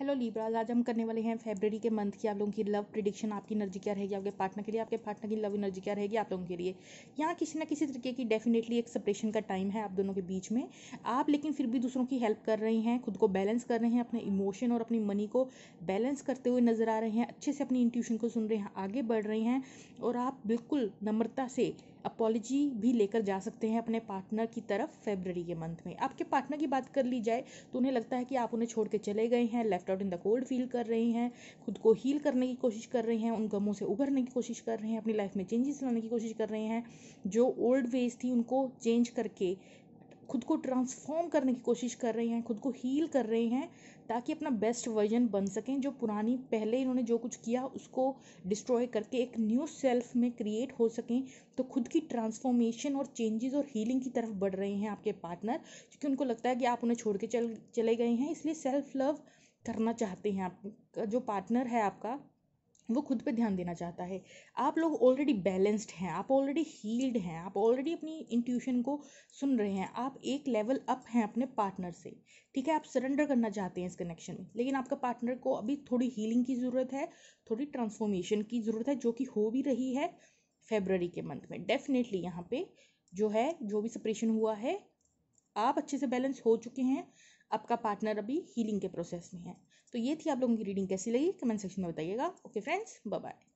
hello लीब्राज आज हम करने वाले हैं फेबररी के मंथ की आप लोगों की लव प्रिडिक्शन आपकी एनर्जी क्या रहेगी आपके पार्टनर के लिए आपके पार्टनर की लव एनर्जी क्या रहेगी आप लोगों के लिए यहाँ किसी ना किसी तरीके की डेफिनेटली एक सेपरेशन का टाइम है आप दोनों के बीच में आप लेकिन फिर भी दूसरों की हेल्प कर रहे हैं खुद को बैलेंस कर रहे हैं अपने इमोशन और अपनी मनी को बैलेंस करते हुए नजर आ रहे हैं अच्छे से अपनी इंट्यूशन को सुन रहे हैं आगे बढ़ रहे हैं और आप बिल्कुल नम्रता से अपॉलॉजी भी लेकर जा सकते हैं अपने पार्टनर की तरफ फेबररी के मंथ में आपके पार्टनर की बात कर ली जाए तो उन्हें लगता है कि आप उन्हें छोड़ के चले गए हैं left left out in the cold feel कर रही हैं खुद को हील करने की कोशिश कर रहे हैं उन गमों से उभरने की कोशिश कर रहे हैं अपनी लाइफ में चेंजेस लाने की कोशिश कर रहे हैं जो ओल्ड वेज थी उनको चेंज करके खुद को ट्रांसफॉर्म करने की कोशिश कर रहे हैं खुद को हील कर रहे हैं ताकि अपना बेस्ट वर्जन बन सकें जो पुरानी पहले इन्होंने जो कुछ किया उसको डिस्ट्रॉय करके एक न्यू सेल्फ में क्रिएट हो सकें तो खुद की ट्रांसफॉर्मेशन और चेंजेस और हीलिंग की तरफ बढ़ रहे हैं आपके पार्टनर क्योंकि उनको लगता है कि आप उन्हें छोड़ के चल चले गए हैं इसलिए सेल्फ लव करना चाहते हैं आप जो पार्टनर है आपका वो खुद पे ध्यान देना चाहता है आप लोग ऑलरेडी बैलेंस्ड हैं आप ऑलरेडी हील्ड हैं आप ऑलरेडी अपनी इंट्यूशन को सुन रहे हैं आप एक लेवल अप हैं अपने पार्टनर से ठीक है आप सरेंडर करना चाहते हैं इस कनेक्शन में लेकिन आपका पार्टनर को अभी थोड़ी हीलिंग की ज़रूरत है थोड़ी ट्रांसफॉर्मेशन की ज़रूरत है जो कि हो भी रही है फेबररी के मंथ में डेफिनेटली यहाँ पे जो है जो भी सपरेशन हुआ है आप अच्छे से बैलेंस हो चुके हैं आपका पार्टनर अभी हीलिंग के प्रोसेस में है तो ये थी आप लोगों की रीडिंग कैसी लगी कमेंट सेक्शन में बताइएगा ओके फ्रेंड्स बाय बाय